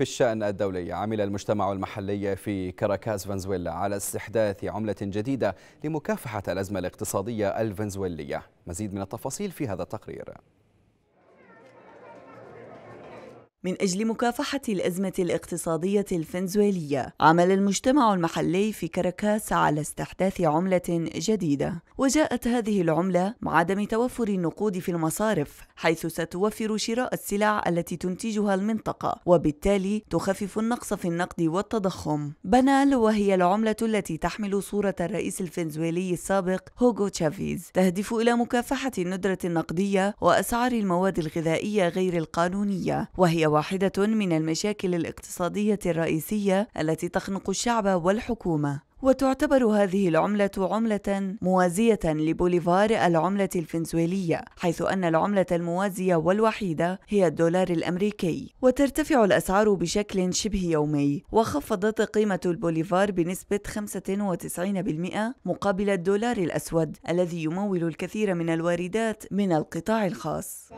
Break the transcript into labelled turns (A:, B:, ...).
A: في الشأن الدولي عمل المجتمع المحلي في كاراكاس فنزويلا على استحداث عملة جديدة لمكافحة الأزمة الاقتصادية الفنزويلية مزيد من التفاصيل في هذا التقرير
B: من أجل مكافحة الأزمة الاقتصادية الفنزويلية عمل المجتمع المحلي في كاراكاس على استحداث عملة جديدة وجاءت هذه العملة مع عدم توفر النقود في المصارف حيث ستوفر شراء السلع التي تنتجها المنطقة وبالتالي تخفف النقص في النقد والتضخم بنال وهي العملة التي تحمل صورة الرئيس الفنزويلي السابق هوغو تشافيز تهدف إلى مكافحة الندرة النقدية وأسعار المواد الغذائية غير القانونية وهي واحدة من المشاكل الاقتصادية الرئيسية التي تخنق الشعب والحكومة وتعتبر هذه العملة عملة موازية لبوليفار العملة الفنزويلية، حيث أن العملة الموازية والوحيدة هي الدولار الأمريكي، وترتفع الأسعار بشكل شبه يومي، وخفضت قيمة البوليفار بنسبة 95% مقابل الدولار الأسود، الذي يمول الكثير من الواردات من القطاع الخاص.